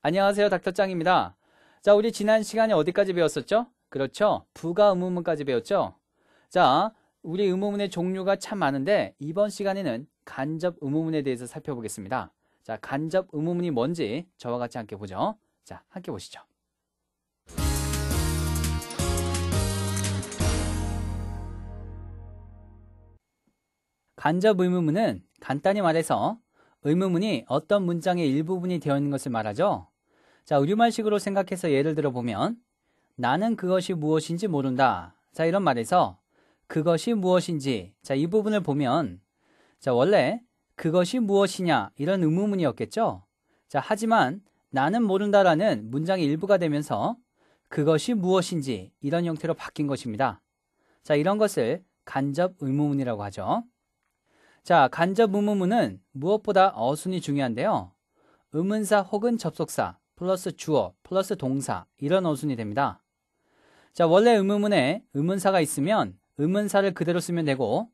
안녕하세요. 닥터짱입니다. 자, 우리 지난 시간에 어디까지 배웠었죠? 그렇죠. 부가 의무문까지 배웠죠? 자, 우리 의무문의 종류가 참 많은데 이번 시간에는 간접 의무문에 대해서 살펴보겠습니다. 자, 간접 의무문이 뭔지 저와 같이 함께 보죠. 자, 함께 보시죠. 간접 의무문은 간단히 말해서 의무문이 어떤 문장의 일부분이 되어 있는 것을 말하죠. 자, 우리말식으로 생각해서 예를 들어 보면 나는 그것이 무엇인지 모른다. 자, 이런 말에서 그것이 무엇인지 자, 이 부분을 보면 자, 원래 그것이 무엇이냐 이런 의문문이었겠죠? 자, 하지만 나는 모른다라는 문장의 일부가 되면서 그것이 무엇인지 이런 형태로 바뀐 것입니다. 자, 이런 것을 간접 의문문이라고 하죠. 자, 간접 의문문은 무엇보다 어순이 중요한데요. 의문사 혹은 접속사 플러스 주어 플러스 동사 이런 어순이 됩니다. 자, 원래 의문문에 의문사가 있으면 의문사를 그대로 쓰면 되고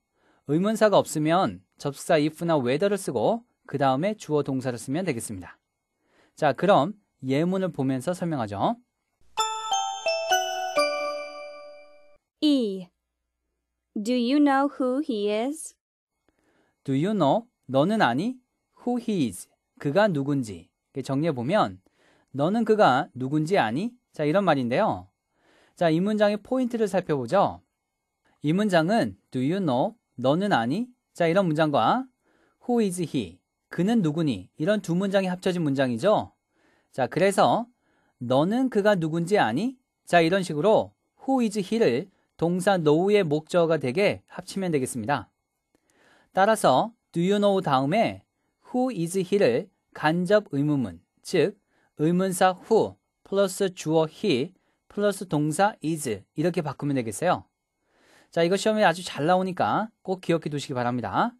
의문사가 없으면 접속사 if나 whether를 쓰고 그 다음에 주어 동사를 쓰면 되겠습니다. 자, 그럼 예문을 보면서 설명하죠. 2. Do you know who he is? Do you know? 너는 아니? Who he is? 그가 누군지. 정리해보면 너는 그가 누군지 아니? 자, 이런 말인데요. 자, 이 문장의 포인트를 살펴보죠. 이 문장은 Do you know? 너는 아니? 자, 이런 문장과 Who is he? 그는 누구니? 이런 두 문장이 합쳐진 문장이죠. 자, 그래서 너는 그가 누군지 아니? 자, 이런 식으로 Who is he를 동사 know의 목적어가 되게 합치면 되겠습니다. 따라서 Do you know 다음에 Who is he를 간접 의문문, 즉 의문사 who 플러스 주어 he 플러스 동사 is 이렇게 바꾸면 되겠어요. 자, 이거 시험에 아주 잘 나오니까 꼭 기억해 두시기 바랍니다.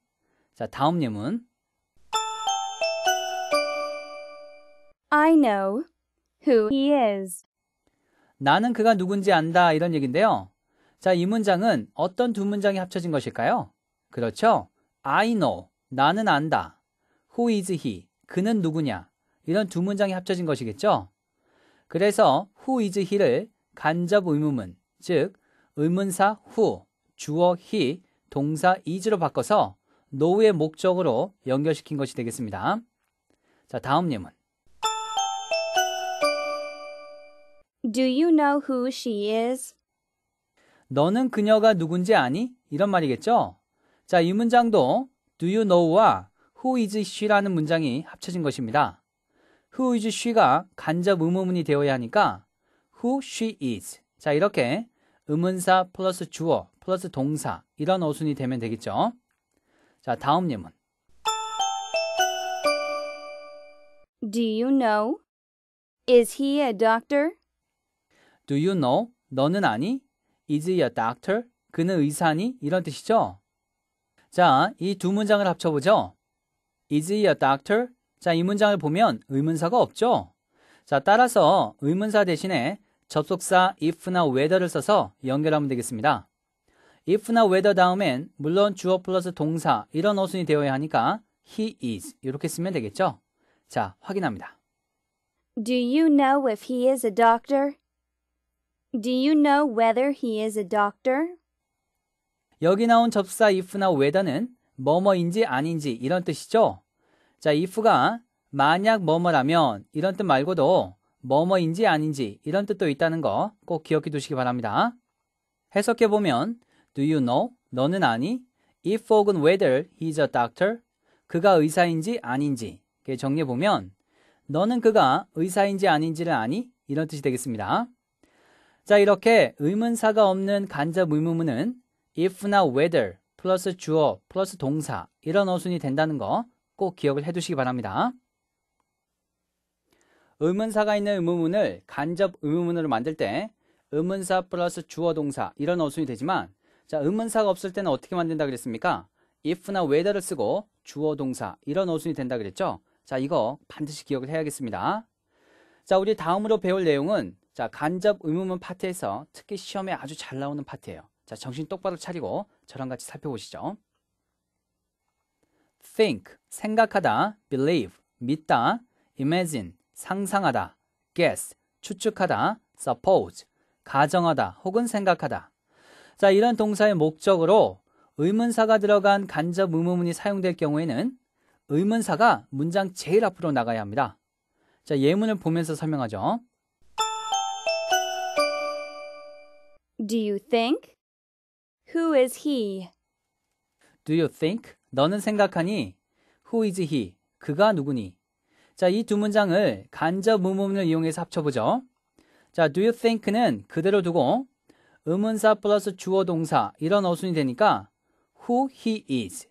자, 다음 예문. I know who he is. 나는 그가 누군지 안다 이런 얘기인데요. 자, 이 문장은 어떤 두 문장이 합쳐진 것일까요? 그렇죠. I know 나는 안다. Who is he? 그는 누구냐? 이런 두 문장이 합쳐진 것이겠죠? 그래서 who is he를 간접 의문문, 즉 의문사 who, 주어 he, 동사 is로 바꿔서 no의 목적으로 연결시킨 것이 되겠습니다. 자, 다음 예문. Do you know who she is? 너는 그녀가 누군지 아니? 이런 말이겠죠? 자, 이 문장도 do you know와 who is she라는 문장이 합쳐진 것입니다. who is she가 간접 의문문이 되어야 하니까 who she is. 자, 이렇게 의문사 플러스 주어 플러스 동사 이런 어순이 되면 되겠죠. 자, 다음 예문. Do you know? Is he a doctor? Do you know? 너는 아니? Is he a doctor? 그는 의사니? 이런 뜻이죠. 자, 이 두 문장을 합쳐보죠. Is he a doctor? 자, 이 문장을 보면 의문사가 없죠? 자, 따라서 의문사 대신에 접속사 if나 whether를 써서 연결하면 되겠습니다. if나 whether 다음엔 물론 주어 플러스 동사 이런 어순이 되어야 하니까 he is 이렇게 쓰면 되겠죠? 자, 확인합니다. Do you know if he is a doctor? Do you know whether he is a doctor? 여기 나온 접사 if나 whether는 뭐뭐인지 아닌지 이런 뜻이죠? 자, if가 만약 뭐뭐라면 이런 뜻 말고도 뭐뭐인지 아닌지 이런 뜻도 있다는 거 꼭 기억해 두시기 바랍니다. 해석해 보면 Do you know? 너는 아니? If 혹은 whether he's a doctor? 그가 의사인지 아닌지 정리해 보면 너는 그가 의사인지 아닌지를 아니? 이런 뜻이 되겠습니다. 자 이렇게 의문사가 없는 간접 의문문은 if나 whether 플러스 주어 플러스 동사 이런 어순이 된다는 거꼭 기억을 해두시기 바랍니다. 의문사가 있는 의문문을 간접 의문문으로 만들 때 의문사 플러스 주어 동사 이런 어순이 되지만 자 의문사가 없을 때는 어떻게 만든다 그랬습니까? if나 whether를 쓰고 주어 동사 이런 어순이 된다 그랬죠? 자 이거 반드시 기억을 해야겠습니다. 자 우리 다음으로 배울 내용은 자 간접 의문문 파트에서 특히 시험에 아주 잘 나오는 파트예요. 자 정신 똑바로 차리고 저랑 같이 살펴보시죠. think 생각하다, believe 믿다, imagine 상상하다, guess 추측하다, suppose 가정하다 혹은 생각하다. 자, 이런 동사의 목적으로 의문사가 들어간 간접 의문문이 사용될 경우에는 의문사가 문장 제일 앞으로 나가야 합니다. 자, 예문을 보면서 설명하죠. Do you think? Who is he? Do you think? 너는 생각하니? Who is he? 그가 누구니? 자, 이 두 문장을 간접 의문을 이용해서 합쳐보죠. 자, do you think는 그대로 두고 음문사 플러스 주어 동사 이런 어순이 되니까 who he is.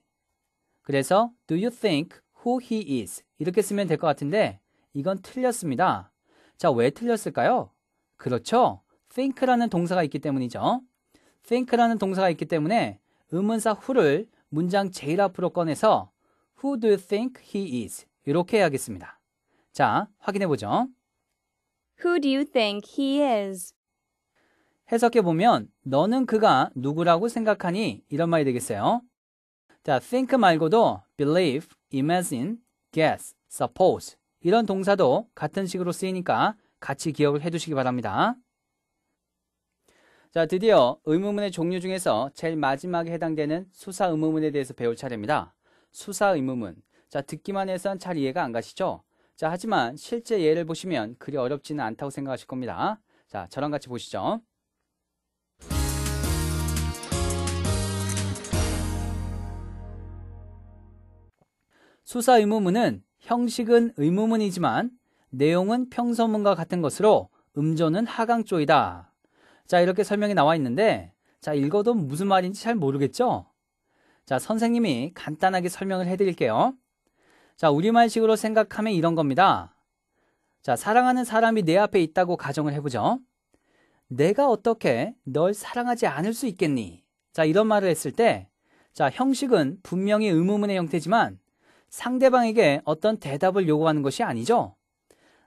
그래서 do you think who he is 이렇게 쓰면 될 것 같은데 이건 틀렸습니다. 자, 왜 틀렸을까요? 그렇죠. think라는 동사가 있기 때문이죠. think라는 동사가 있기 때문에 음문사 who를 문장 제일 앞으로 꺼내서 Who do you think he is? 이렇게 해야겠습니다. 자, 확인해 보죠. Who do you think he is? 해석해 보면 너는 그가 누구라고 생각하니 이런 말이 되겠어요. 자, think 말고도 believe, imagine, guess, suppose 이런 동사도 같은 식으로 쓰이니까 같이 기억을 해 두시기 바랍니다. 자, 드디어 의무문의 종류 중에서 제일 마지막에 해당되는 수사 의무문에 대해서 배울 차례입니다. 수사 의무문. 자, 듣기만 해선 잘 이해가 안 가시죠? 자, 하지만 실제 예를 보시면 그리 어렵지는 않다고 생각하실 겁니다. 자, 저랑 같이 보시죠. 수사 의무문은 형식은 의무문이지만 내용은 평서문과 같은 것으로 음조는 하강 조이다 자, 이렇게 설명이 나와 있는데, 자, 읽어도 무슨 말인지 잘 모르겠죠? 자, 선생님이 간단하게 설명을 해드릴게요. 자, 우리말식으로 생각하면 이런 겁니다. 자, 사랑하는 사람이 내 앞에 있다고 가정을 해보죠. 내가 어떻게 널 사랑하지 않을 수 있겠니? 자, 이런 말을 했을 때, 자, 형식은 분명히 의무문의 형태지만 상대방에게 어떤 대답을 요구하는 것이 아니죠.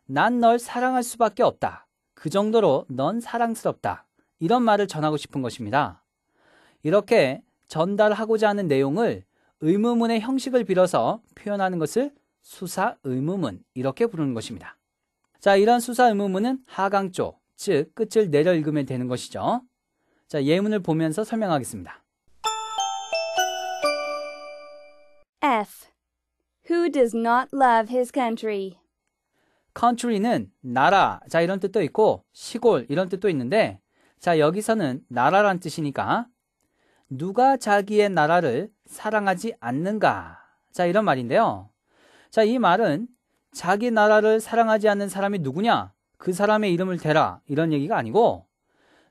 난 널 사랑할 수밖에 없다. 그 정도로 넌 사랑스럽다. 이런 말을 전하고 싶은 것입니다. 이렇게 전달하고자 하는 내용을 의무문의 형식을 빌어서 표현하는 것을 수사 의무문 이렇게 부르는 것입니다. 자, 이런 수사 의무문은 하강조, 즉 끝을 내려 읽으면 되는 것이죠. 자, 예문을 보면서 설명하겠습니다. F. Who does not love his country? country는 나라, 자 이런 뜻도 있고 시골 이런 뜻도 있는데 자, 여기서는 나라란 뜻이니까 누가 자기의 나라를 사랑하지 않는가? 자, 이런 말인데요. 자, 이 말은 자기 나라를 사랑하지 않는 사람이 누구냐? 그 사람의 이름을 대라. 이런 얘기가 아니고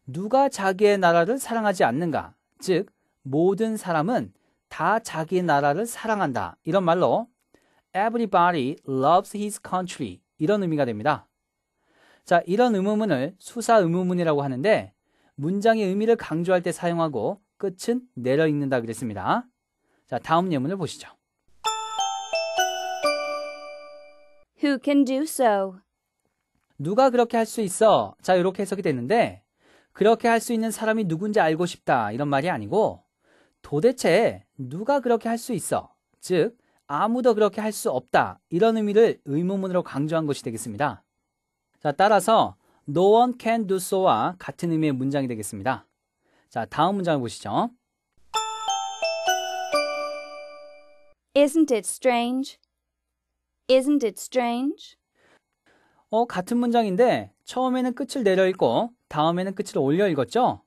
누가 자기의 나라를 사랑하지 않는가? 즉, 모든 사람은 다 자기 나라를 사랑한다. 이런 말로 everybody loves his country 이런 의미가 됩니다. 자, 이런 의무문을 수사 의무문이라고 하는데 문장의 의미를 강조할 때 사용하고 끝은 내려 읽는다 그랬습니다. 자, 다음 예문을 보시죠. Who can do so? 누가 그렇게 할 수 있어? 자, 이렇게 해석이 됐는데 그렇게 할 수 있는 사람이 누군지 알고 싶다 이런 말이 아니고 도대체 누가 그렇게 할 수 있어? 즉 아무도 그렇게 할 수 없다 이런 의미를 의문문으로 강조한 것이 되겠습니다. 자, 따라서 no one can do so와 같은 의미의 문장이 되겠습니다. 자, 다음 문장을 보시죠. Isn't it strange? Isn't it strange? 어, 같은 문장인데 처음에는 끝을 내려 읽고 다음에는 끝을 올려 읽었죠?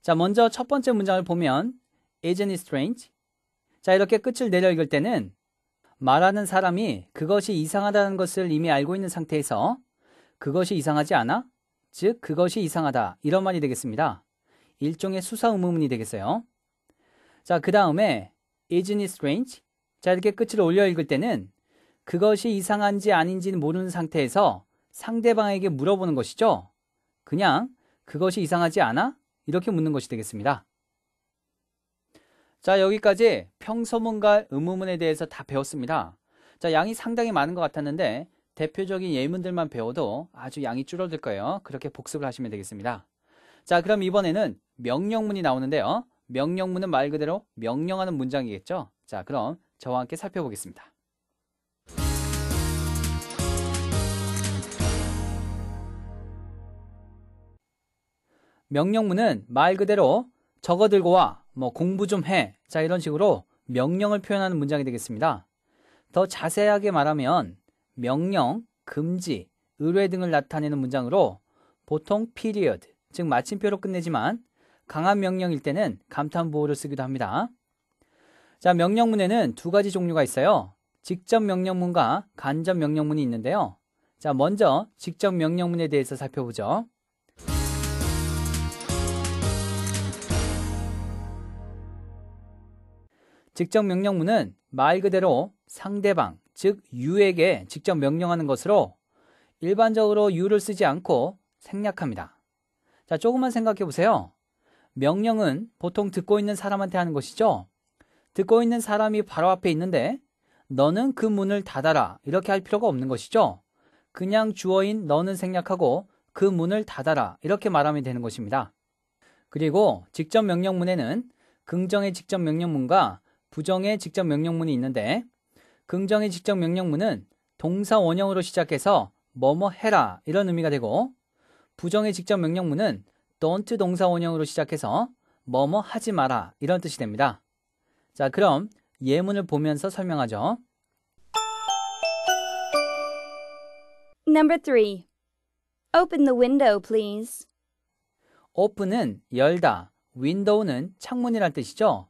자, 먼저 첫 번째 문장을 보면 isn't it strange? 자, 이렇게 끝을 내려 읽을 때는 말하는 사람이 그것이 이상하다는 것을 이미 알고 있는 상태에서 그것이 이상하지 않아? 즉, 그것이 이상하다. 이런 말이 되겠습니다. 일종의 수사 의문문이 되겠어요. 자, 그 다음에 isn't it strange? 자, 이렇게 끝을 올려 읽을 때는 그것이 이상한지 아닌지는 모르는 상태에서 상대방에게 물어보는 것이죠. 그냥 그것이 이상하지 않아? 이렇게 묻는 것이 되겠습니다. 자, 여기까지 평소문과 의문문에 대해서 다 배웠습니다. 자, 양이 상당히 많은 것 같았는데 대표적인 예문들만 배워도 아주 양이 줄어들 거예요. 그렇게 복습을 하시면 되겠습니다. 자, 그럼 이번에는 명령문이 나오는데요. 명령문은 말 그대로 명령하는 문장이겠죠. 자, 그럼 저와 함께 살펴보겠습니다. 명령문은 말 그대로 적어 들고 와, 뭐 공부 좀 해. 자, 이런 식으로 명령을 표현하는 문장이 되겠습니다. 더 자세하게 말하면 명령, 금지, 의뢰 등을 나타내는 문장으로 보통 period, 즉 마침표로 끝내지만 강한 명령일 때는 감탄 보호를 쓰기도 합니다. 자, 명령문에는 두 가지 종류가 있어요. 직접 명령문과 간접 명령문이 있는데요. 자, 먼저 직접 명령문에 대해서 살펴보죠. 직접 명령문은 말 그대로 상대방 즉 유에게 직접 명령하는 것으로 일반적으로 유를 쓰지 않고 생략합니다. 자, 조금만 생각해 보세요. 명령은 보통 듣고 있는 사람한테 하는 것이죠. 듣고 있는 사람이 바로 앞에 있는데 너는 그 문을 닫아라 이렇게 할 필요가 없는 것이죠. 그냥 주어인 너는 생략하고 그 문을 닫아라 이렇게 말하면 되는 것입니다. 그리고 직접 명령문에는 긍정의 직접 명령문과 부정의 직접 명령문이 있는데 긍정의 직접 명령문은 동사 원형으로 시작해서 뭐뭐 해라 이런 의미가 되고 부정의 직접 명령문은 don't 동사 원형으로 시작해서 뭐뭐 하지 마라 이런 뜻이 됩니다. 자, 그럼 예문을 보면서 설명하죠. Number 3. Open the window, please. open은 열다, window는 창문이란 뜻이죠.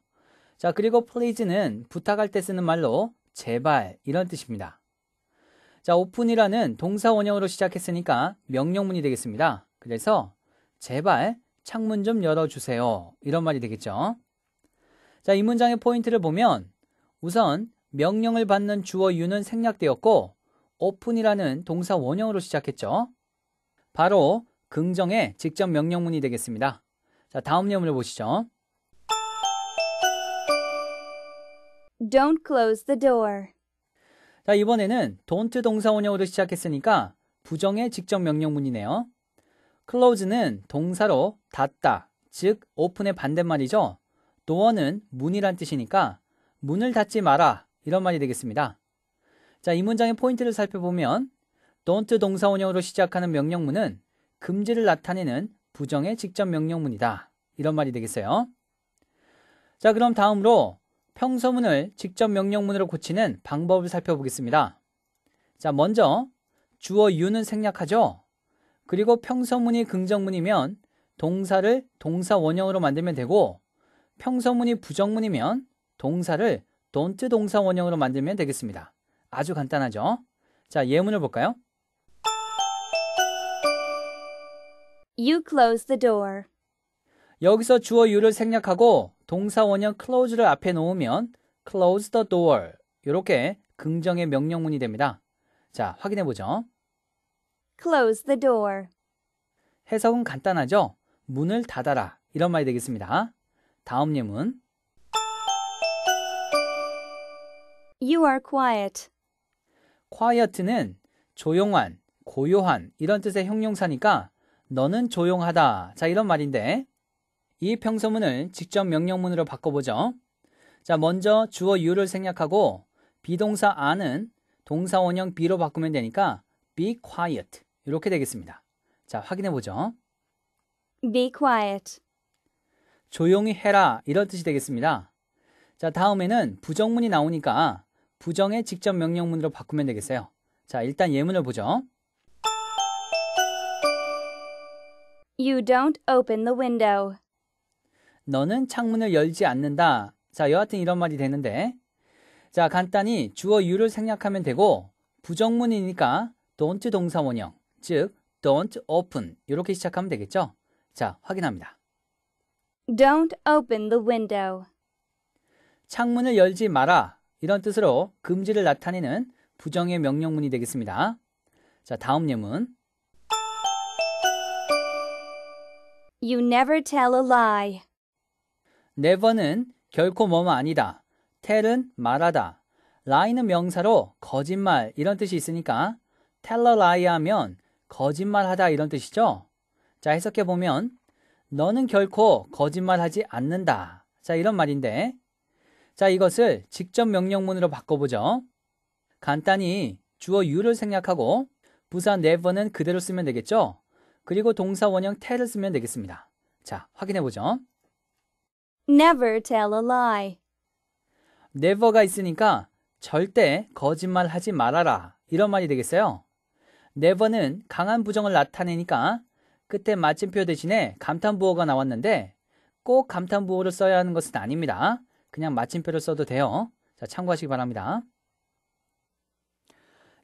자, 그리고 please는 부탁할 때 쓰는 말로 제발 이런 뜻입니다. 자, 오픈이라는 동사 원형으로 시작했으니까 명령문이 되겠습니다. 그래서 제발 창문 좀 열어주세요. 이런 말이 되겠죠. 자, 이 문장의 포인트를 보면 우선 명령을 받는 주어 유는 생략되었고 오픈이라는 동사 원형으로 시작했죠. 바로 긍정의 직접 명령문이 되겠습니다. 자, 다음 예문을 보시죠. Don't close the door. 자, 이번에는 don't 동사 원형으로 시작했으니까 부정의 직접 명령문이네요. close는 동사로 닫다, 즉 오픈의 반대말이죠. door는 문이란 뜻이니까 문을 닫지 마라 이런 말이 되겠습니다. 자, 이 문장의 포인트를 살펴보면 don't 동사 원형으로 시작하는 명령문은 금지를 나타내는 부정의 직접 명령문이다. 이런 말이 되겠어요. 자, 그럼 다음으로 평서문을 직접 명령문으로 고치는 방법을 살펴보겠습니다. 자, 먼저 주어 유는 생략하죠. 그리고 평서문이 긍정문이면 동사를 동사 원형으로 만들면 되고 평서문이 부정문이면 동사를 don't 동사 원형으로 만들면 되겠습니다. 아주 간단하죠? 자, 예문을 볼까요? You close the door. 여기서 주어 유를 생략하고 동사 원형 close를 앞에 놓으면 close the door 이렇게 긍정의 명령문이 됩니다. 자, 확인해 보죠. close the door. 해석은 간단하죠? 문을 닫아라 이런 말이 되겠습니다. 다음 예문 You are quiet. quiet는 조용한, 고요한 이런 뜻의 형용사니까 너는 조용하다. 자, 이런 말인데 이 평소문을 직접 명령문으로 바꿔보죠. 자, 먼저 주어 y o 를 생략하고 비동사 안은 동사 원형 b 로 바꾸면 되니까 be quiet 이렇게 되겠습니다. 자, 확인해 보죠. be quiet 조용히 해라 이런 뜻이 되겠습니다. 자, 다음에는 부정문이 나오니까 부정의 직접 명령문으로 바꾸면 되겠어요. 자, 일단 예문을 보죠. You don't open the window. 너는 창문을 열지 않는다. 자, 여하튼 이런 말이 되는데. 자, 간단히 주어 유를 생략하면 되고 부정문이니까 don't 동사원형, 즉 don't open 이렇게 시작하면 되겠죠? 자, 확인합니다. Don't open the window. 창문을 열지 마라. 이런 뜻으로 금지를 나타내는 부정의 명령문이 되겠습니다. 자, 다음 예문. You never tell a lie. never는 결코 뭐뭐 아니다. tell은 말하다. lie는 명사로 거짓말 이런 뜻이 있으니까 tell a lie 하면 거짓말하다 이런 뜻이죠. 자, 해석해 보면 너는 결코 거짓말하지 않는다. 자, 이런 말인데. 자, 이것을 직접 명령문으로 바꿔보죠. 간단히 주어 you를 생략하고 부사 never는 그대로 쓰면 되겠죠? 그리고 동사 원형 t e 를 쓰면 되겠습니다. 자, 확인해 보죠. never tell a lie. never가 있으니까 절대 거짓말 하지 말아라. 이런 말이 되겠어요. never는 강한 부정을 나타내니까 그때 마침표 대신에 감탄부호가 나왔는데 꼭 감탄부호를 써야 하는 것은 아닙니다. 그냥 마침표를 써도 돼요. 자, 참고하시기 바랍니다.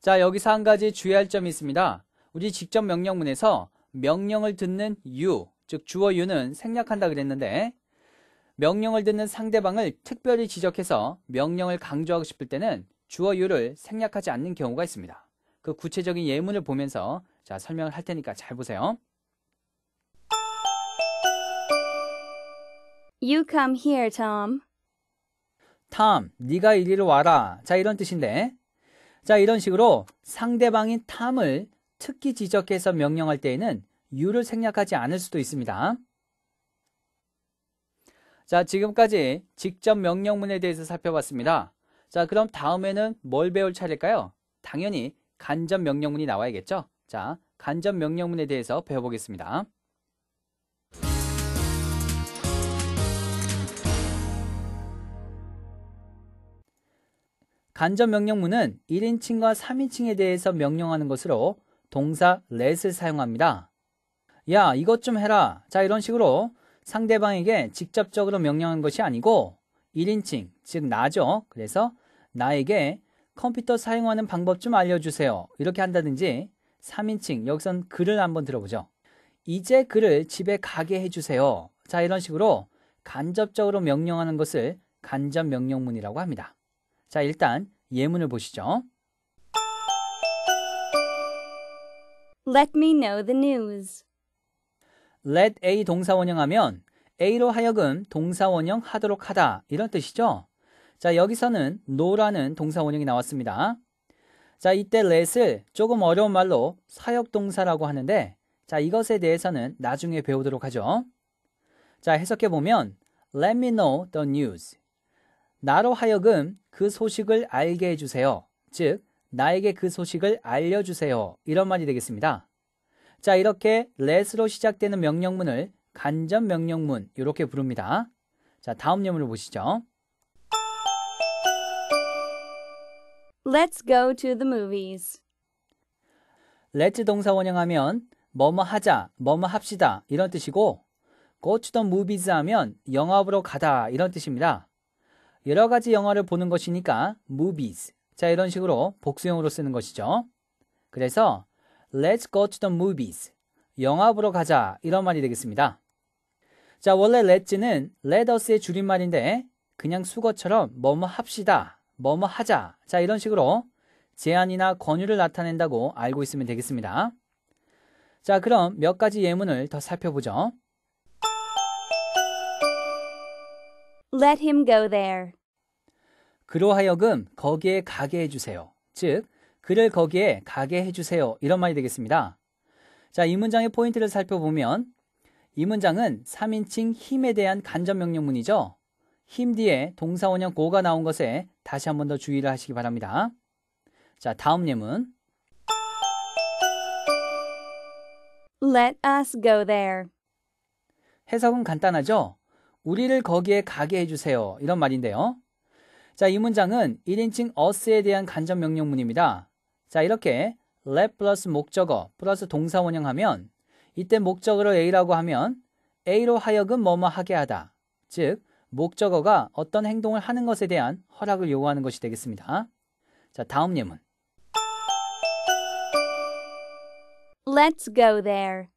자, 여기서 한 가지 주의할 점이 있습니다. 우리 직접 명령문에서 명령을 듣는 you, 즉 주어 you는 생략한다 그랬는데 명령을 듣는 상대방을 특별히 지적해서 명령을 강조하고 싶을 때는 주어유를 생략하지 않는 경우가 있습니다. 그 구체적인 예문을 보면서 자, 설명을 할 테니까 잘 보세요. You come here, Tom. Tom, 네가 이리로 와라. 자, 이런 뜻인데. 자, 이런 식으로 상대방인 Tom을 특히 지적해서 명령할 때에는 you를 생략하지 않을 수도 있습니다. 자, 지금까지 직접 명령문에 대해서 살펴봤습니다. 자, 그럼 다음에는 뭘 배울 차례일까요? 당연히 간접 명령문이 나와야겠죠? 자, 간접 명령문에 대해서 배워보겠습니다. 간접 명령문은 1인칭과 3인칭에 대해서 명령하는 것으로 동사 let을 사용합니다. 야, 이것 좀 해라. 자, 이런 식으로 상대방에게 직접적으로 명령한 것이 아니고 1인칭, 즉 나죠. 그래서 나에게 컴퓨터 사용하는 방법 좀 알려주세요. 이렇게 한다든지 3인칭, 여기선 글을 한번 들어보죠. 이제 글을 집에 가게 해주세요. 자, 이런 식으로 간접적으로 명령하는 것을 간접 명령문이라고 합니다. 자, 일단 예문을 보시죠. Let me know the news. let A 동사 원형하면 A로 하여금 동사 원형 하도록 하다 이런 뜻이죠. 자, 여기서는 no라는 동사 원형이 나왔습니다. 자, 이때 let을 조금 어려운 말로 사역 동사라고 하는데 자, 이것에 대해서는 나중에 배우도록 하죠. 자, 해석해 보면 let me know the news. 나로 하여금 그 소식을 알게 해 주세요. 즉 나에게 그 소식을 알려 주세요. 이런 말이 되겠습니다. 자, 이렇게 l e t 로 시작되는 명령문을 간접 명령문 이렇게 부릅니다. 자, 다음 예문을 보시죠. Let's go to the movies. let's 동사 원형하면 뭐뭐 하자, 뭐뭐 합시다 이런 뜻이고 go to the movies 하면 영화 보러 가다 이런 뜻입니다. 여러 가지 영화를 보는 것이니까 movies. 자, 이런 식으로 복수형으로 쓰는 것이죠. 그래서 Let's go to the movies. 영화 보러 가자. 이런 말이 되겠습니다. 자, 원래 let's는 let us의 줄임말인데 그냥 수거처럼 뭐뭐 합시다. 뭐뭐 하자. 자, 이런 식으로 제안이나 권유를 나타낸다고 알고 있으면 되겠습니다. 자, 그럼 몇 가지 예문을 더 살펴보죠. Let him go there. 그로 하여금 거기에 가게 해주세요. 즉, 그를 거기에 가게 해주세요. 이런 말이 되겠습니다. 자, 이 문장의 포인트를 살펴보면 이 문장은 3인칭 힘에 대한 간접 명령문이죠. 힘 뒤에 동사원형 고가 나온 것에 다시 한 번 더 주의를 하시기 바랍니다. 자, 다음 예문. Let us go there. 해석은 간단하죠? 우리를 거기에 가게 해주세요. 이런 말인데요. 자, 이 문장은 1인칭 us에 대한 간접 명령문입니다. 자, 이렇게 let 플러스 목적어 플러스 동사원형 하면 이때 목적어를 A라고 하면 A로 하여금 뭐뭐 하게 하다. 즉, 목적어가 어떤 행동을 하는 것에 대한 허락을 요구하는 것이 되겠습니다. 자, 다음 예문. Let's go there.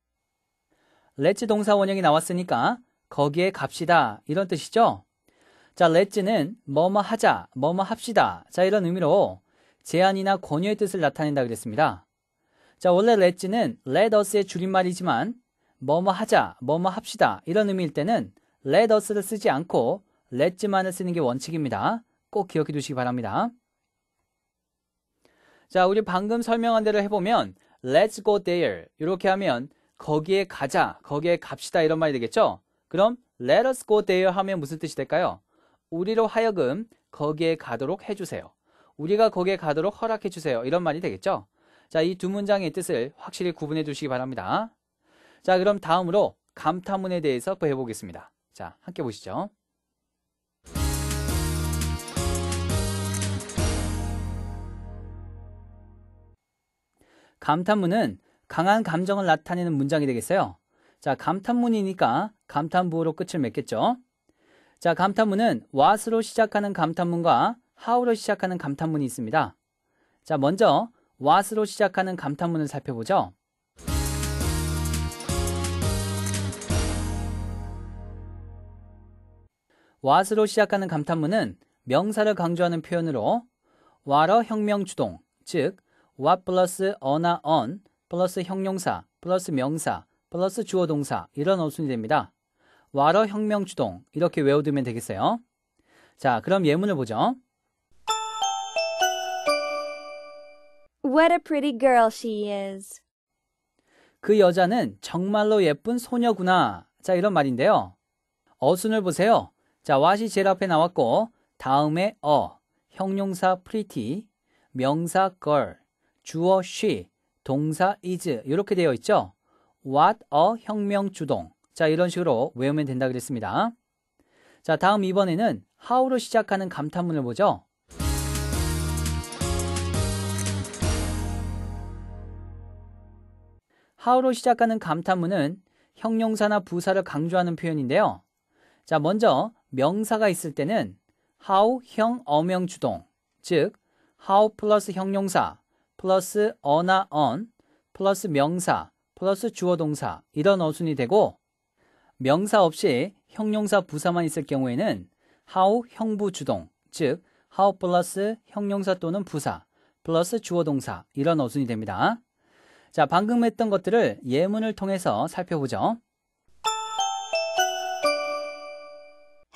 let's 동사 원형이 나왔으니까 거기에 갑시다 이런 뜻이죠. 자, let's는 뭐뭐 하자, 뭐뭐 합시다. 자, 이런 의미로 제안이나 권유의 뜻을 나타낸다 그랬습니다. 자, 원래 let는 let us의 줄임말이지만 뭐뭐 하자, 뭐뭐 합시다 이런 의미일 때는 let us를 쓰지 않고 let만을 쓰는 게 원칙입니다. 꼭 기억해 두시기 바랍니다. 자, 우리 방금 설명한 대로 해보면 let's go there 이렇게 하면 거기에 가자, 거기에 갑시다 이런 말이 되겠죠? 그럼 let us go there 하면 무슨 뜻이 될까요? 우리로 하여금 거기에 가도록 해주세요. 우리가 거기에 가도록 허락해 주세요. 이런 말이 되겠죠? 자, 이 두 문장의 뜻을 확실히 구분해 주시기 바랍니다. 자, 그럼 다음으로 감탄문에 대해서 배워보겠습니다. 자, 함께 보시죠. 감탄문은 강한 감정을 나타내는 문장이 되겠어요. 자, 감탄문이니까 감탄부호로 끝을 맺겠죠. 자, 감탄문은 what로 시작하는 감탄문과 how로 시작하는 감탄문이 있습니다. 자, 먼저 what로 시작하는 감탄문을 살펴보죠. 와스로 시작하는 감탄문은 명사를 강조하는 표현으로 와러 혁명 주동, 즉 what 플러스 어나 on 플러스 형용사 플러스 명사 플러스 주어 동사 이런 어순이 됩니다. 와러 혁명 주동 이렇게 외워두면 되겠어요. 자, 그럼 예문을 보죠. What a pretty girl she is. 그 여자는 정말로 예쁜 소녀구나. 자, 이런 말인데요. 어순을 보세요. 자, what이 제일 앞에 나왔고, 다음에 어, 형용사 pretty, 명사 girl, 주어 she, 동사 is 이렇게 되어 있죠. what a 혁명 주동. 자, 이런 식으로 외우면 된다 그랬습니다. 자, 다음 이번에는 how로 시작하는 감탄문을 보죠. 하우로 시작하는 감탄문은 형용사나 부사를 강조하는 표현인데요. 자, 먼저 명사가 있을 때는 how 형 어명 주동, 즉 how 플러스 형용사 플러스 어나 on 플러스 명사 플러스 주어 동사 이런 어순이 되고 명사 없이 형용사 부사만 있을 경우에는 how 형부 주동, 즉 how 플러스 형용사 또는 부사 플러스 주어 동사 이런 어순이 됩니다. 자, 방금 했던 것들을 예문을 통해서 살펴보죠.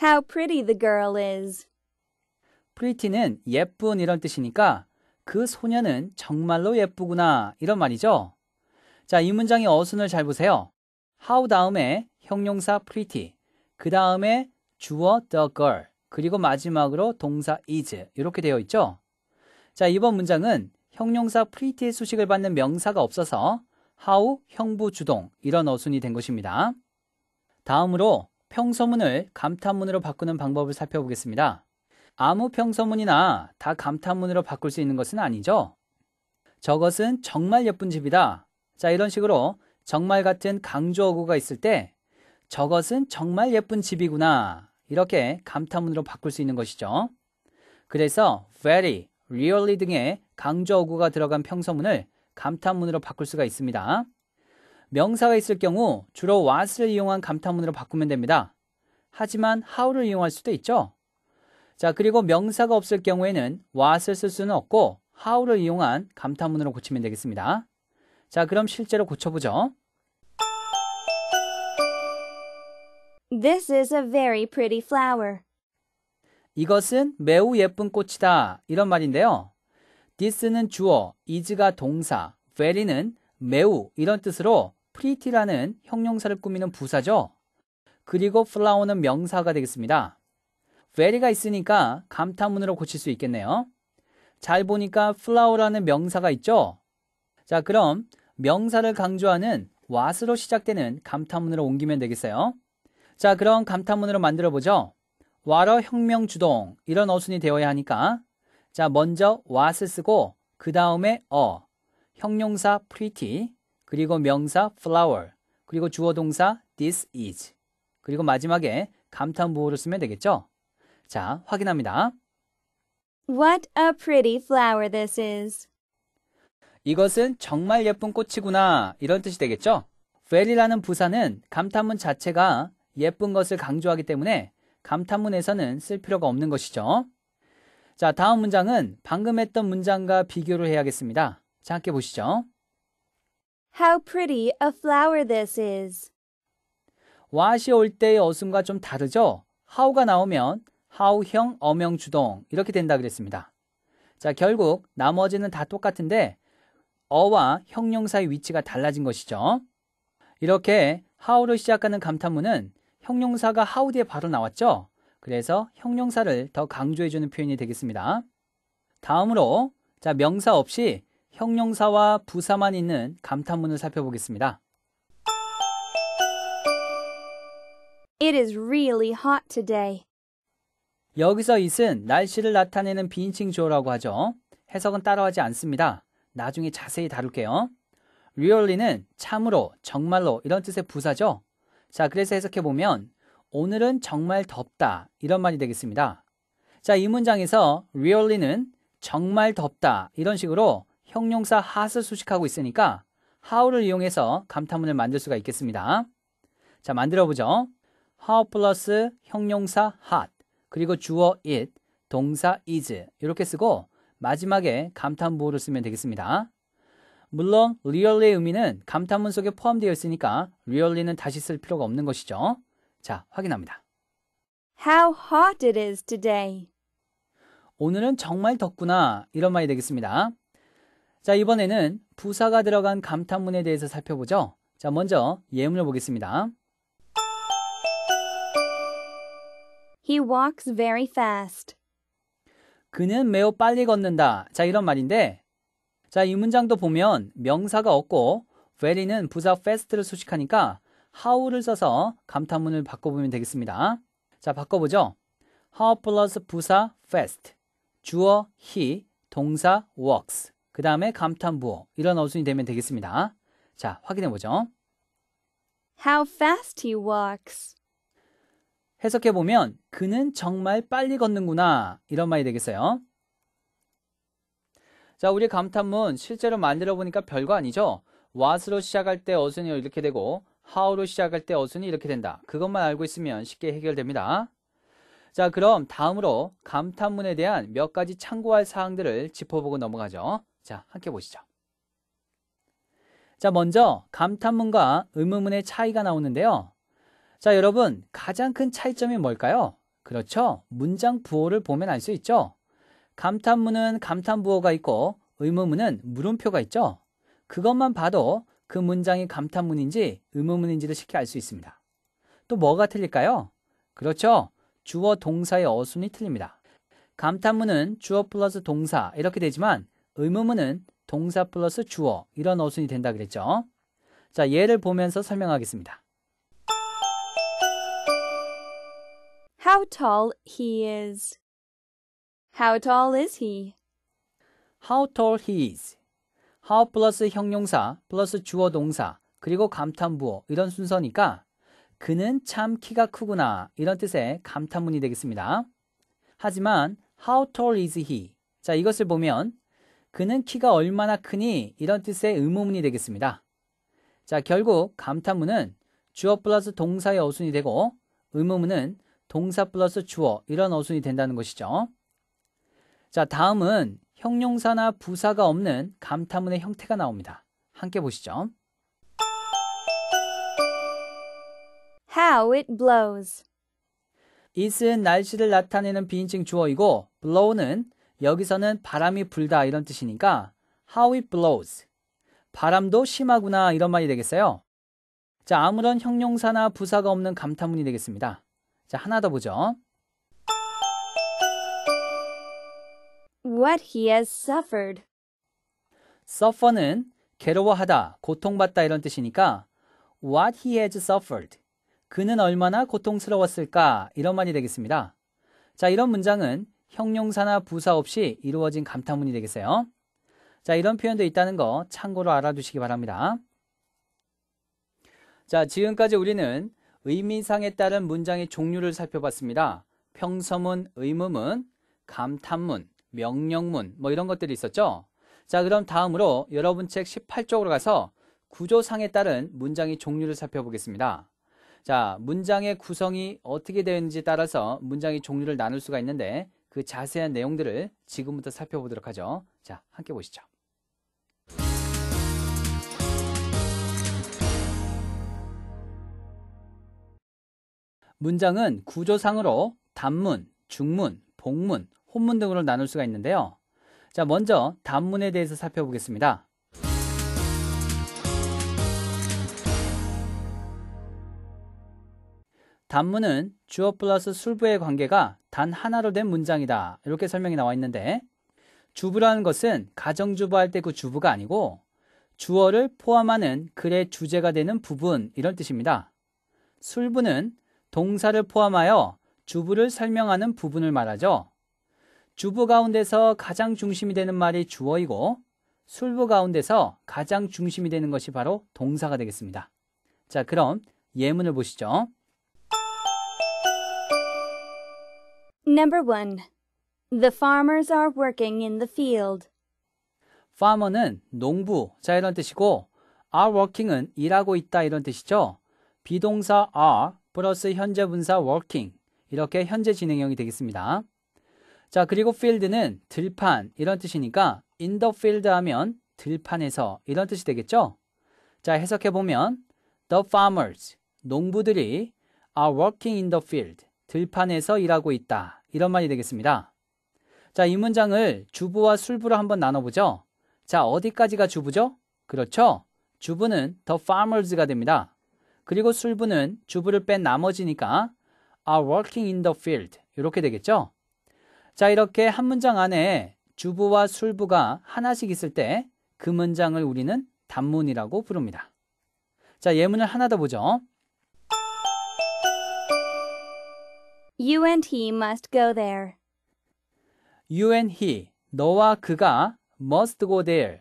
How pretty the girl is. pretty는 예쁜 이런 뜻이니까 그 소녀는 정말로 예쁘구나 이런 말이죠. 자, 이 문장의 어순을 잘 보세요. how 다음에 형용사 pretty, 그 다음에 주어 the girl, 그리고 마지막으로 동사 is 이렇게 되어 있죠. 자, 이번 문장은 형용사 프리티의 수식을 받는 명사가 없어서 how, 형부, 주동 이런 어순이 된 것입니다. 다음으로 평서문을 감탄문으로 바꾸는 방법을 살펴보겠습니다. 아무 평서문이나 다 감탄문으로 바꿀 수 있는 것은 아니죠. 저것은 정말 예쁜 집이다. 자, 이런 식으로 정말 같은 강조어구가 있을 때 저것은 정말 예쁜 집이구나. 이렇게 감탄문으로 바꿀 수 있는 것이죠. 그래서 very, 리얼리 등의 강조 어구가 들어간 평서문을 감탄문으로 바꿀 수가 있습니다. 명사가 있을 경우 주로 was를 이용한 감탄문으로 바꾸면 됩니다. 하지만 how를 이용할 수도 있죠. 자, 그리고 명사가 없을 경우에는 was를 쓸 수는 없고 how를 이용한 감탄문으로 고치면 되겠습니다. 자, 그럼 실제로 고쳐보죠. This is a very pretty flower. 이것은 매우 예쁜 꽃이다. 이런 말인데요. this는 주어, is가 동사, very는 매우 이런 뜻으로 pretty라는 형용사를 꾸미는 부사죠. 그리고 flower는 명사가 되겠습니다. very가 있으니까 감탄문으로 고칠 수 있겠네요. 잘 보니까 flower라는 명사가 있죠. 자, 그럼 명사를 강조하는 what으로 시작되는 감탄문으로 옮기면 되겠어요. 자, 그럼 감탄문으로 만들어 보죠. 와러 혁명 주동 이런 어순이 되어야 하니까 자 먼저 what을 쓰고 그 다음에 어 형용사 pretty 그리고 명사 flower 그리고 주어 동사 this is 그리고 마지막에 감탄 부호를 쓰면 되겠죠? 자 확인합니다. What a pretty flower this is. 이것은 정말 예쁜 꽃이구나 이런 뜻이 되겠죠? very라는 부사는 감탄문 자체가 예쁜 것을 강조하기 때문에 감탄문에서는 쓸 필요가 없는 것이죠. 자, 다음 문장은 방금 했던 문장과 비교를 해야겠습니다. 자, 함께 보시죠. How pretty a flower this is. w h 올 때의 어순과 좀 다르죠? how가 나오면 how형 어명 주동 이렇게 된다 그랬습니다. 자, 결국 나머지는 다 똑같은데 어와 형용사의 위치가 달라진 것이죠. 이렇게 how로 시작하는 감탄문은 형용사가 how 뒤에 바로 나왔죠? 그래서 형용사를 더 강조해주는 표현이 되겠습니다. 다음으로 자 명사 없이 형용사와 부사만 있는 감탄문을 살펴보겠습니다. It is really hot today. 여기서 it은 날씨를 나타내는 비인칭 조어라고 하죠. 해석은 따라하지 않습니다. 나중에 자세히 다룰게요. really는 참으로, 정말로 이런 뜻의 부사죠. 자, 그래서 해석해 보면 오늘은 정말 덥다 이런 말이 되겠습니다. 자, 이 문장에서 really는 정말 덥다 이런 식으로 형용사 hot을 수식하고 있으니까 how를 이용해서 감탄문을 만들 수가 있겠습니다. 자, 만들어 보죠. how 플러스 형용사 hot 그리고 주어 it 동사 is 이렇게 쓰고 마지막에 감탄부호를 쓰면 되겠습니다. 물론 really의 의미는 감탄문 속에 포함되어 있으니까 really는 다시 쓸 필요가 없는 것이죠. 자, 확인합니다. How hot it is today. 오늘은 정말 덥구나 이런 말이 되겠습니다. 자, 이번에는 부사가 들어간 감탄문에 대해서 살펴보죠. 자, 먼저 예문을 보겠습니다. He walks very fast. 그는 매우 빨리 걷는다. 자, 이런 말인데 자, 이 문장도 보면 명사가 없고 very는 부사 fast를 수식하니까 how를 써서 감탄문을 바꿔보면 되겠습니다. 자, 바꿔보죠. how 플러스 부사 fast, 주어 he, 동사 works, 그 다음에 감탄부어 이런 어순이 되면 되겠습니다. 자, 확인해보죠. How fast he walks. 해석해보면 그는 정말 빨리 걷는구나 이런 말이 되겠어요. 자, 우리 감탄문 실제로 만들어 보니까 별거 아니죠? what로 시작할 때 어순이 이렇게 되고 how로 시작할 때 어순이 이렇게 된다. 그것만 알고 있으면 쉽게 해결됩니다. 자, 그럼 다음으로 감탄문에 대한 몇 가지 참고할 사항들을 짚어보고 넘어가죠. 자, 함께 보시죠. 자, 먼저 감탄문과 의문문의 차이가 나오는데요. 자, 여러분, 가장 큰 차이점이 뭘까요? 그렇죠. 문장 부호를 보면 알 수 있죠. 감탄문은 감탄부호가 있고 의문문은 물음표가 있죠. 그것만 봐도 그 문장이 감탄문인지 의문문인지를 쉽게 알 수 있습니다. 또 뭐가 틀릴까요? 그렇죠. 주어 동사의 어순이 틀립니다. 감탄문은 주어 플러스 동사 이렇게 되지만 의문문은 동사 플러스 주어 이런 어순이 된다 그랬죠. 자, 예를 보면서 설명하겠습니다. How tall he is. How tall is he? How tall he is. How 플러스 형용사 플러스 주어 동사 그리고 감탄부어 이런 순서니까 그는 참 키가 크구나 이런 뜻의 감탄문이 되겠습니다. 하지만 how tall is he? 자 이것을 보면 그는 키가 얼마나 크니 이런 뜻의 의문문이 되겠습니다. 자 결국 감탄문은 주어 플러스 동사의 어순이 되고 의문문은 동사 플러스 주어 이런 어순이 된다는 것이죠. 자, 다음은 형용사나 부사가 없는 감탄문의 형태가 나옵니다. 함께 보시죠. How it blows. it은 날씨를 나타내는 비인칭 주어이고 blow는 여기서는 바람이 불다 이런 뜻이니까 how it blows. 바람도 심하구나 이런 말이 되겠어요. 자, 아무런 형용사나 부사가 없는 감탄문이 되겠습니다. 자, 하나 더 보죠. what he has suffered. suffer는 괴로워하다, 고통받다 이런 뜻이니까 what he has suffered. 그는 얼마나 고통스러웠을까 이런 말이 되겠습니다. 자, 이런 문장은 형용사나 부사 없이 이루어진 감탄문이 되겠어요. 자, 이런 표현도 있다는 거 참고로 알아두시기 바랍니다. 자, 지금까지 우리는 의미상에 따른 문장의 종류를 살펴봤습니다. 평서문, 의문문, 감탄문, 명령문 뭐 이런 것들이 있었죠. 자 그럼 다음으로 여러분 책 18쪽으로 가서 구조상에 따른 문장의 종류를 살펴보겠습니다. 자 문장의 구성이 어떻게 되는지 따라서 문장의 종류를 나눌 수가 있는데 그 자세한 내용들을 지금부터 살펴보도록 하죠. 자 함께 보시죠. 문장은 구조상으로 단문, 중문, 복문, 혼문 등으로 나눌 수가 있는데요. 자, 먼저 단문에 대해서 살펴보겠습니다. 단문은 주어 플러스 술부의 관계가 단 하나로 된 문장이다. 이렇게 설명이 나와 있는데 주부라는 것은 가정주부 할 때 그 주부가 아니고 주어를 포함하는 글의 주제가 되는 부분 이런 뜻입니다. 술부는 동사를 포함하여 주부를 설명하는 부분을 말하죠. 주부 가운데서 가장 중심이 되는 말이 주어이고 술부 가운데서 가장 중심이 되는 것이 바로 동사가 되겠습니다. 자, 그럼 예문을 보시죠. Number 1. The farmers are working in the field. farmer는 농부, 자 이런 뜻이고 are working은 일하고 있다 이런 뜻이죠. 비동사 are 플러스 현재 분사 working 이렇게 현재 진행형이 되겠습니다. 자, 그리고 필드는 들판 이런 뜻이니까 in the field 하면 들판에서 이런 뜻이 되겠죠? 자, 해석해 보면 the farmers 농부들이 are working in the field 들판에서 일하고 있다. 이런 말이 되겠습니다. 자, 이 문장을 주부와 술부로 한번 나눠 보죠. 자, 어디까지가 주부죠? 그렇죠? 주부는 the farmers가 됩니다. 그리고 술부는 주부를 뺀 나머지니까 are working in the field 이렇게 되겠죠? 자, 이렇게 한 문장 안에 주부와 술부가 하나씩 있을 때 그 문장을 우리는 단문이라고 부릅니다. 자, 예문을 하나 더 보죠. You and he must go there. You and he, 너와 그가 must go there.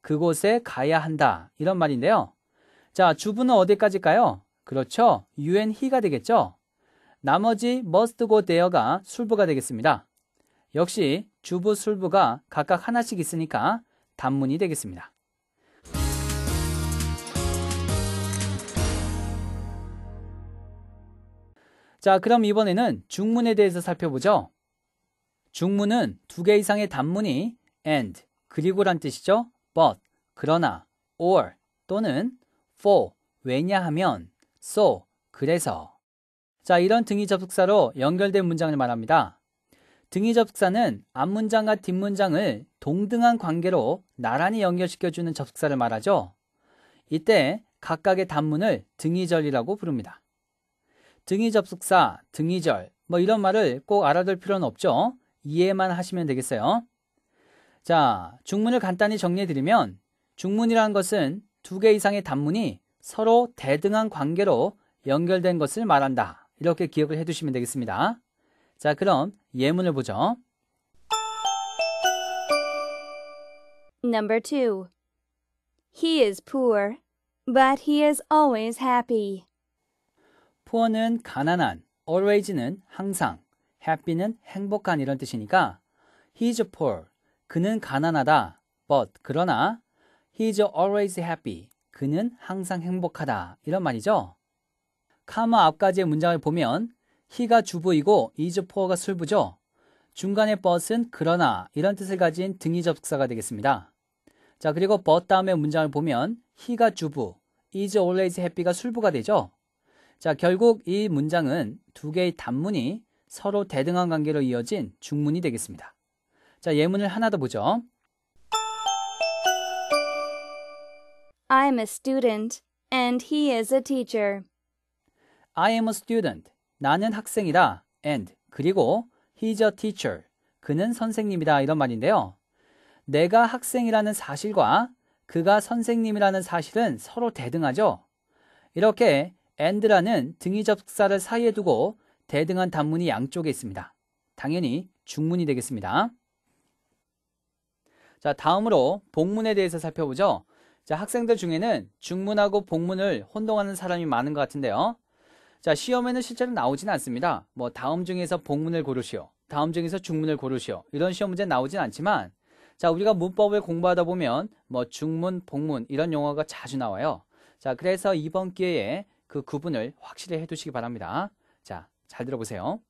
그곳에 가야 한다. 이런 말인데요. 자, 주부는 어디까지일까요? 그렇죠. you and he가 되겠죠. 나머지 must go there가 술부가 되겠습니다. 역시 주부, 술부가 각각 하나씩 있으니까 단문이 되겠습니다. 자, 그럼 이번에는 중문에 대해서 살펴보죠. 중문은 두 개 이상의 단문이 and, 그리고란 뜻이죠. but, 그러나, or, 또는 for, 왜냐하면, so, 그래서. 자, 이런 등이 접속사로 연결된 문장을 말합니다. 등위 접사는 앞문장과 뒷문장을 동등한 관계로 나란히 연결시켜주는 접사를 속 말하죠. 이때 각각의 단문을 등위절이라고 부릅니다. 등위 접속사, 등위절, 뭐 이런 말을 꼭 알아둘 필요는 없죠. 이해만 하시면 되겠어요. 자, 중문을 간단히 정리해드리면 중문이라는 것은 두 개 이상의 단문이 서로 대등한 관계로 연결된 것을 말한다. 이렇게 기억을 해두시면 되겠습니다. 자, 그럼 예문을 보죠. Number 2. He is poor, but he is always happy. poor는 가난한, always는 항상, happy는 행복한 이런 뜻이니까 he is poor, 그는 가난하다, but 그러나 he is always happy, 그는 항상 행복하다 이런 말이죠. 카마 앞까지의 문장을 보면 히가 주부이고 이즈포어가 술부죠. 중간의 but은 그러나 이런 뜻을 가진 등이 접사가 되겠습니다. 자, 그리고 but 다음의 문장을 보면 히가 주부, is always happy가 술부가 되죠. 자, 결국 이 문장은 두 개의 단문이 서로 대등한 관계로 이어진 중문이 되겠습니다. 자, 예문을 하나 더 보죠. I am a student and he is a teacher. I am a student 나는 학생이다. and 그리고 he's a teacher. 그는 선생님이다. 이런 말인데요. 내가 학생이라는 사실과 그가 선생님이라는 사실은 서로 대등하죠. 이렇게 and라는 등이 접사를 사이에 두고 대등한 단문이 양쪽에 있습니다. 당연히 중문이 되겠습니다. 자, 다음으로 복문에 대해서 살펴보죠. 자, 학생들 중에는 중문하고 복문을 혼동하는 사람이 많은 것 같은데요. 자, 시험에는 실제로 나오진 않습니다. 뭐 다음 중에서 복문을 고르시오. 다음 중에서 중문을 고르시오. 이런 시험 문제 나오진 않지만 자, 우리가 문법을 공부하다 보면 뭐 중문, 복문 이런 용어가 자주 나와요. 자, 그래서 이번 기회에 그 구분을 확실히 해 두시기 바랍니다. 자, 잘 들어보세요.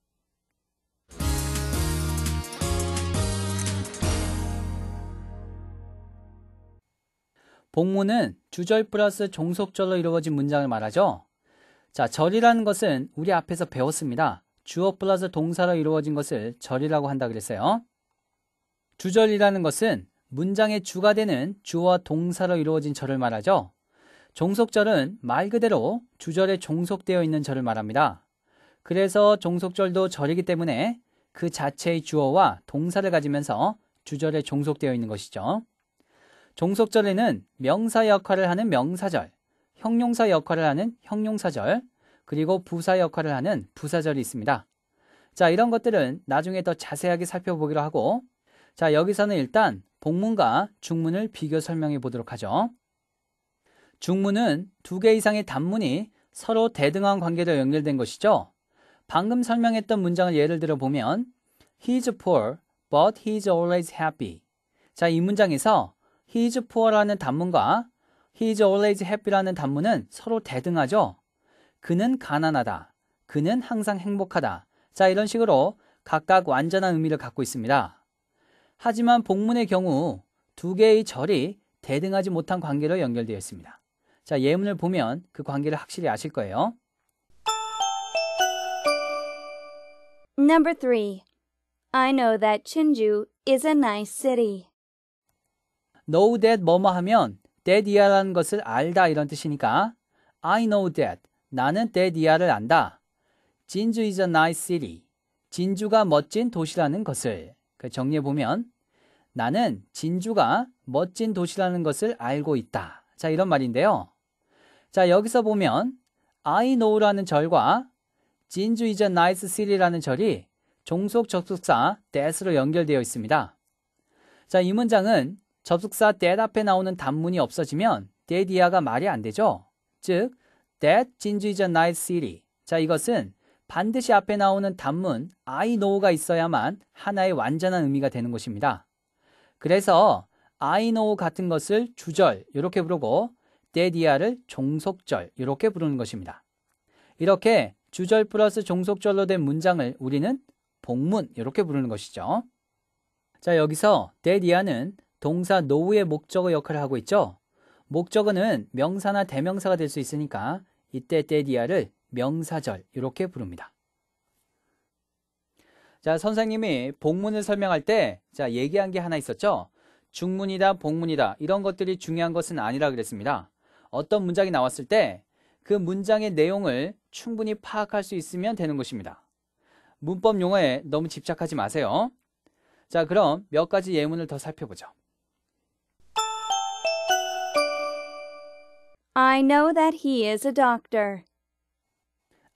복문은 주절 플러스 종속절로 이루어진 문장을 말하죠. 자, 절이라는 것은 우리 앞에서 배웠습니다. 주어 플러스 동사로 이루어진 것을 절이라고 한다 그랬어요. 주절이라는 것은 문장의 주가 되는 주어와 동사로 이루어진 절을 말하죠. 종속절은 말 그대로 주절에 종속되어 있는 절을 말합니다. 그래서 종속절도 절이기 때문에 그 자체의 주어와 동사를 가지면서 주절에 종속되어 있는 것이죠. 종속절에는 명사 역할을 하는 명사절, 형용사 역할을 하는 형용사절, 그리고 부사 역할을 하는 부사절이 있습니다. 자, 이런 것들은 나중에 더 자세하게 살펴보기로 하고, 자, 여기서는 일단 복문과 중문을 비교 설명해 보도록 하죠. 중문은 두 개 이상의 단문이 서로 대등한 관계로 연결된 것이죠. 방금 설명했던 문장을 예를 들어 보면 He's poor, but he's always happy. 자, 이 문장에서 he's poor라는 단문과 He is always happy라는 단문은 서로 대등하죠. 그는 가난하다. 그는 항상 행복하다. 자, 이런 식으로 각각 완전한 의미를 갖고 있습니다. 하지만 복문의 경우 두 개의 절이 대등하지 못한 관계로 연결되어 있습니다. 자, 예문을 보면 그 관계를 확실히 아실 거예요. Number 3. I know that Chinju is a nice city. know that 뭐뭐 하면 데디아라는 것을 알다 이런 뜻이니까 I know that. 나는 데디아를 안다. 진주 is a nice city. 진주가 멋진 도시라는 것을. 그 정리해 보면 나는 진주가 멋진 도시라는 것을 알고 있다. 자, 이런 말인데요. 자, 여기서 보면 I know라는 절과 진주 is a nice city라는 절이 종속 접속사 t h a t 로 연결되어 있습니다. 자, 이 문장은 접속사 that 앞에 나오는 단문이 없어지면 that 이하가 말이 안 되죠. 즉, that 진주 is a nice city. 자, 이것은 반드시 앞에 나오는 단문 I know가 있어야만 하나의 완전한 의미가 되는 것입니다. 그래서 I know 같은 것을 주절 이렇게 부르고 that 이하를 종속절 이렇게 부르는 것입니다. 이렇게 주절 플러스 종속절로 된 문장을 우리는 복문 이렇게 부르는 것이죠. 자, 여기서 that 이하는 동사 노 o 의 목적어 역할을 하고 있죠. 목적어는 명사나 대명사가 될 수 있으니까 이때 데디아를 명사절 이렇게 부릅니다. 자, 선생님이 복문을 설명할 때 자, 얘기한 게 하나 있었죠. 중문이다, 복문이다 이런 것들이 중요한 것은 아니라 그랬습니다. 어떤 문장이 나왔을 때 그 문장의 내용을 충분히 파악할 수 있으면 되는 것입니다. 문법 용어에 너무 집착하지 마세요. 자, 그럼 몇 가지 예문을 더 살펴보죠. I know that he is a doctor.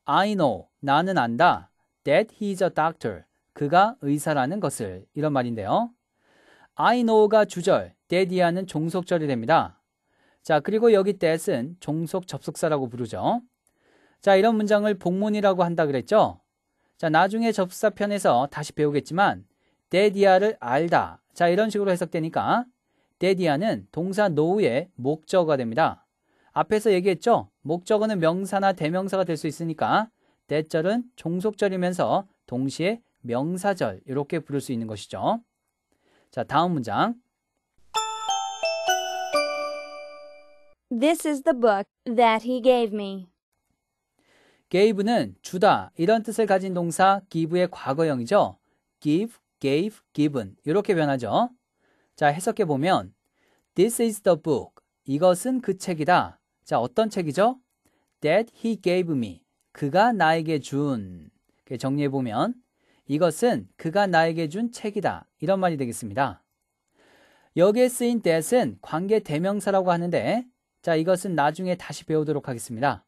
I know. 나는 안다. That he's a doctor. 그가 의사라는 것을. 이런 말인데요. I know가 주절, that이하는 종속절이 됩니다. 자, 그리고 여기 that은 종속 접속사라고 부르죠. 자, 이런 문장을 복문이라고 한다 그랬죠? 자, 나중에 접사편에서 다시 배우겠지만 데디아를 알다. 자, 이런 식으로 해석되니까 데디아는 동사 노우의 목적어가 됩니다. 앞에서 얘기했죠. 목적어는 명사나 대명사가 될 수 있으니까 대절은 종속절이면서 동시에 명사절 이렇게 부를 수 있는 것이죠. 자, 다음 문장. This is the book that he gave me. gave는 주다 이런 뜻을 가진 동사 give의 과거형이죠. give, gave, given 이렇게 변하죠. 자, 해석해 보면 This is the book. 이것은 그 책이다. 자, 어떤 책이죠? That he gave me. 그가 나에게 준. 정리해보면 이것은 그가 나에게 준 책이다. 이런 말이 되겠습니다. 여기에 쓰인 that은 관계 대명사라고 하는데 자, 이것은 나중에 다시 배우도록 하겠습니다.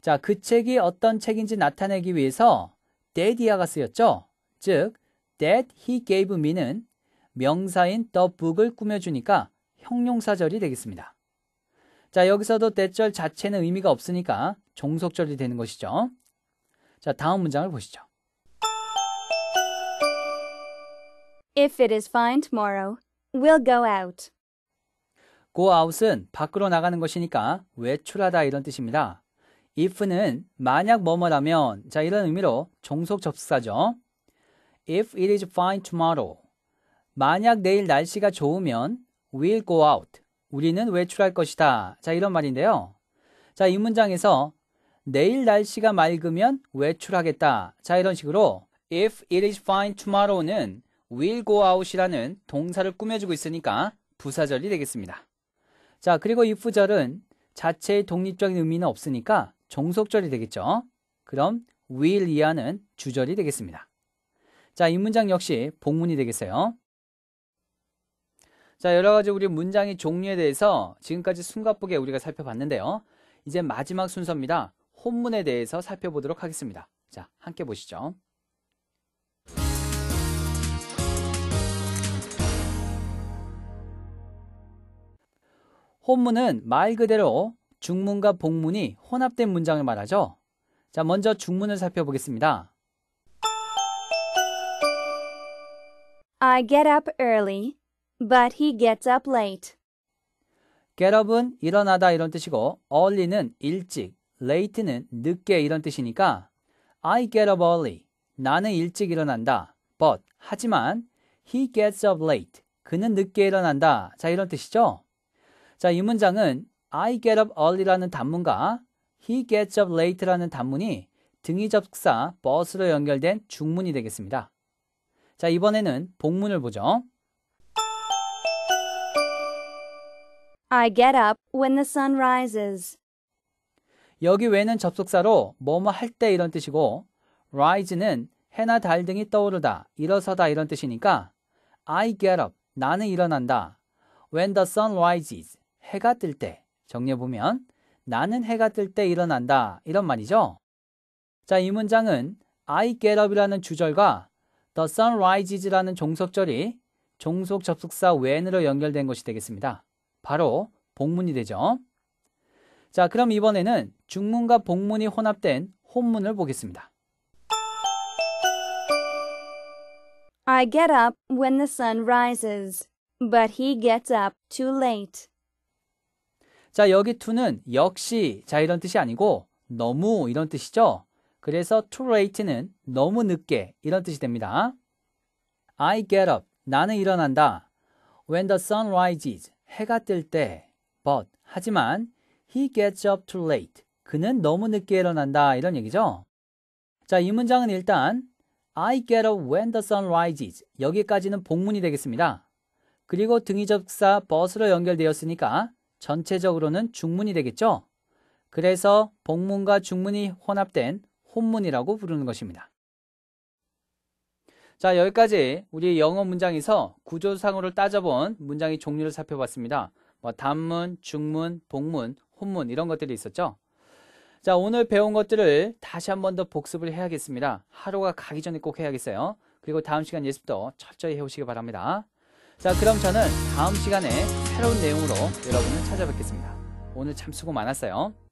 자, 그 책이 어떤 책인지 나타내기 위해서 that이야가 쓰였죠. 즉, that he gave me는 명사인 the book을 꾸며주니까 형용사절이 되겠습니다. 자, 여기서도 대절 자체는 의미가 없으니까 종속절이 되는 것이죠. 자, 다음 문장을 보시죠. If it is fine tomorrow, we'll go out. go out은 밖으로 나가는 것이니까 외출하다 이런 뜻입니다. if는 만약 뭐뭐라면 자 이런 의미로 종속 접사죠. if it is fine tomorrow 만약 내일 날씨가 좋으면 we'll go out 우리는 외출할 것이다. 자, 이런 말인데요. 자, 이 문장에서 내일 날씨가 맑으면 외출하겠다. 자, 이런 식으로 if it is fine tomorrow는 will go out이라는 동사를 꾸며주고 있으니까 부사절이 되겠습니다. 자, 그리고 이 부절은 자체의 독립적인 의미는 없으니까 종속절이 되겠죠. 그럼 will 이하는 주절이 되겠습니다. 자, 이 문장 역시 복문이 되겠어요. 자, 여러 가지 우리 문장의 종류에 대해서 지금까지 숨가쁘게 우리가 살펴봤는데요. 이제 마지막 순서입니다. 혼문에 대해서 살펴보도록 하겠습니다. 자, 함께 보시죠. 혼문은 말 그대로 중문과 복문이 혼합된 문장을 말하죠. 자, 먼저 중문을 살펴보겠습니다. I get up early But he gets up late. get up은 일어나다 이런 뜻이고 early는 일찍, late는 늦게 이런 뜻이니까 I get up early. 나는 일찍 일어난다. but 하지만 he gets up late. 그는 늦게 일어난다. 자, 이런 뜻이죠? 자, 이 문장은 I get up early라는 단문과 he gets up late라는 단문이 등이 접사 버스로 연결된 중문이 되겠습니다. 자, 이번에는 복문을 보죠. I get up when the sun rises. 여기 외는 접속사로 뭐 뭐 할 때 이런 뜻이고 rise는 해나 달 등이 떠오르다, 일어서다 이런 뜻이니까 I get up, 나는 일어난다. When the sun rises, 해가 뜰 때. 정리해보면 나는 해가 뜰 때 일어난다 이런 말이죠. 자, 이 문장은 I get up이라는 주절과 the sun rises라는 종속절이 종속 접속사 when으로 연결된 것이 되겠습니다. 바로 복문이 되죠. 자, 그럼 이번에는 중문과 복문이 혼합된 혼문을 보겠습니다. I get up when the sun rises, but he gets up too late. 자, 여기 to는 역시 자 이런 뜻이 아니고 너무 이런 뜻이죠. 그래서 too late는 너무 늦게 이런 뜻이 됩니다. I get up 나는 일어난다. When the sun rises 해가 뜰때 but 하지만 he gets up too late 그는 너무 늦게 일어난다 이런 얘기죠. 자, 이 문장은 일단 I get up when the sun rises 여기까지는 복문이 되겠습니다. 그리고 등이접사 버스로 연결되었으니까 전체적으로는 중문이 되겠죠. 그래서 복문과 중문이 혼합된 혼문이라고 부르는 것입니다. 자, 여기까지 우리 영어 문장에서 구조상으로 따져본 문장의 종류를 살펴봤습니다. 뭐 단문, 중문, 복문, 혼문 이런 것들이 있었죠. 자, 오늘 배운 것들을 다시 한 번 더 복습을 해야겠습니다. 하루가 가기 전에 꼭 해야겠어요. 그리고 다음 시간 예습도 철저히 해오시기 바랍니다. 자, 그럼 저는 다음 시간에 새로운 내용으로 여러분을 찾아뵙겠습니다. 오늘 참 수고 많았어요.